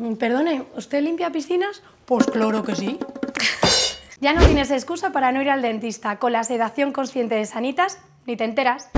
Mm, perdone, ¿usted limpia piscinas? Pues claro que sí. Ya no tienes excusa para no ir al dentista. Con la sedación consciente de Sanitas, ni te enteras.